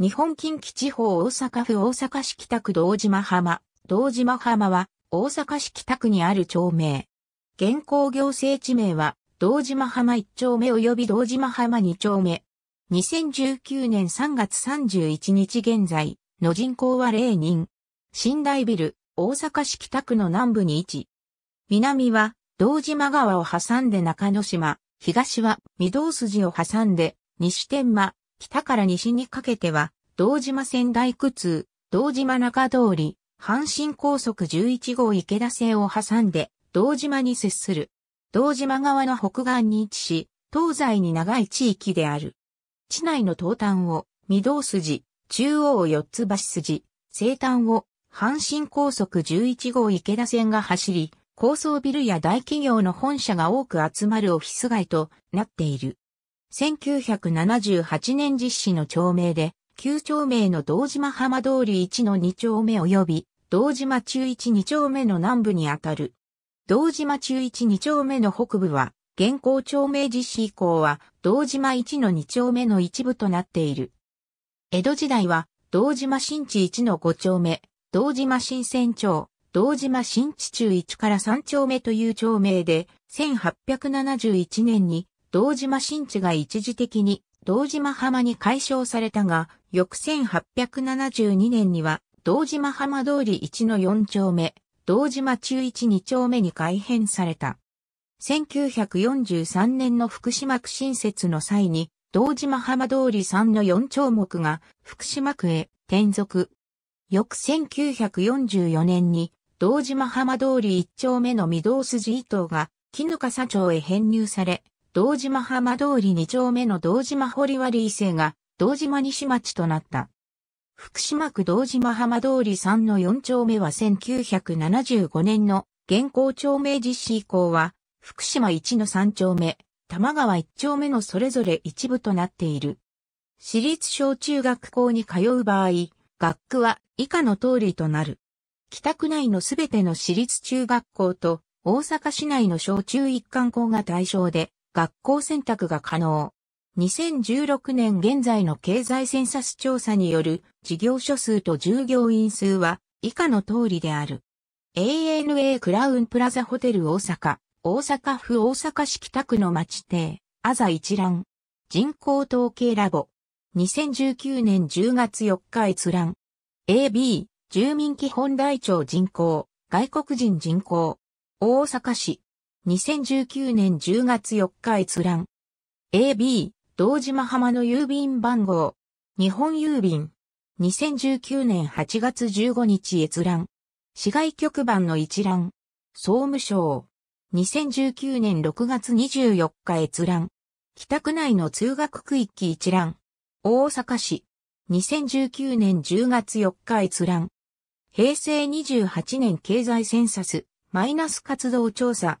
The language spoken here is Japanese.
日本近畿地方大阪府大阪市北区道島浜。道島浜は大阪市北区にある町名。現行行政地名は道島浜1丁目及び道島浜2丁目。2019年3月31日現在の人口は0人。寝台ビル、大阪市北区の南部に位置。南は道島川を挟んで中之島、東は御堂筋を挟んで西天満、北から西にかけては、道島線大区通、道島中通り、阪神高速11号池田線を挟んで、道島に接する。道島側の北岸に位置し、東西に長い地域である。地内の東端を、御堂筋、中央四つ橋筋、西端を、阪神高速11号池田線が走り、高層ビルや大企業の本社が多く集まるオフィス街となっている。1978年実施の町名で、旧町名の道島浜通り1の2丁目及び、道島中1 2丁目の南部にあたる。道島中1 2丁目の北部は、現行町名実施以降は、道島1の2丁目の一部となっている。江戸時代は、道島新地1の5丁目、道島新船町、道島新地中1から3丁目という町名で、1871年に堂島新地が一時的に堂島浜に解消されたが、翌1872年には堂島浜通り1の4丁目、堂島中1 2丁目に改変された。1943年の福島区新設の際に、堂島浜通り3の4丁目が福島区へ転属。翌1944年に、堂島浜通り1丁目の御堂筋伊藤がか笠町へ編入され、道島浜通り2丁目の道島堀割伊勢が、道島西町となった。福島区道島浜通り3の4丁目は1975年の現行町名実施以降は、福島1の3丁目、玉川1丁目のそれぞれ一部となっている。私立小中学校に通う場合、学区は以下の通りとなる。北区内のすべての私立中学校と大阪市内の小中一貫校が対象で、学校選択が可能。2016年現在の経済センサス調査による事業所数と従業員数は以下の通りである。ANA クラウンプラザホテル大阪、大阪府大阪市北区の町邸、アザ一覧。人口統計ラボ。2019年10月4日閲覧。AB、住民基本台帳人口、外国人人口。大阪市、2019年10月4日閲覧。AB、道島浜の郵便番号。日本郵便。2019年8月15日閲覧。市外局番の一覧。総務省。2019年6月24日閲覧。北区内の通学区域一覧。大阪市。2019年10月4日閲覧。平成28年経済センサス、マイナス活動調査。